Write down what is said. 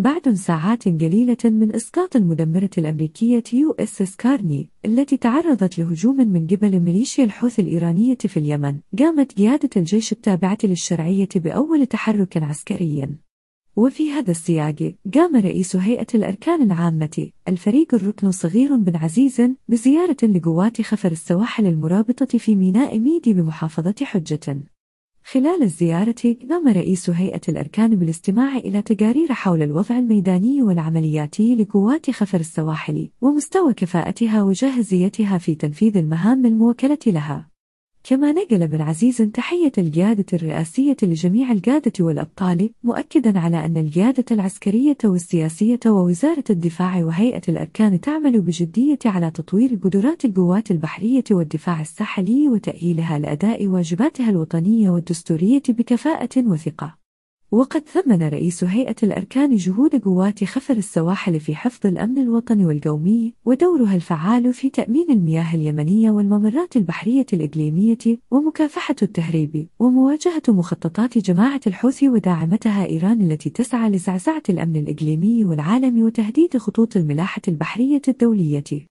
بعد ساعات قليلة من إسقاط المدمرة الأمريكية يو اس اس كارني التي تعرضت لهجوم من قبل ميليشيا الحوث الإيرانية في اليمن قامت قيادة الجيش التابعة للشرعية بأول تحرك عسكري وفي هذا السياق قام رئيس هيئة الأركان العامة الفريق الركن صغير بن عزيز بزيارة لقوات خفر السواحل المرابطة في ميناء ميدي بمحافظة حجة خلال الزيارة نام رئيس هيئة الأركان بالاستماع إلى تقارير حول الوضع الميداني والعملياتي لقوات خفر السواحل ومستوى كفاءتها وجاهزيتها في تنفيذ المهام الموكلة لها كما نقل بن عزيز تحية القيادة الرئاسية لجميع القادة والأبطال مؤكدا على أن القيادة العسكرية والسياسية ووزارة الدفاع وهيئة الأركان تعمل بجدية على تطوير قدرات القوات البحرية والدفاع الساحلي وتأهيلها لأداء واجباتها الوطنية والدستورية بكفاءة وثقة وقد ثمن رئيس هيئة الأركان جهود قوات خفر السواحل في حفظ الأمن الوطني والقومي ودورها الفعال في تأمين المياه اليمنية والممرات البحرية الإقليمية ومكافحة التهريب ومواجهة مخططات جماعة الحوثي وداعمتها إيران التي تسعى لزعزعة الأمن الإقليمي والعالمي وتهديد خطوط الملاحة البحرية الدولية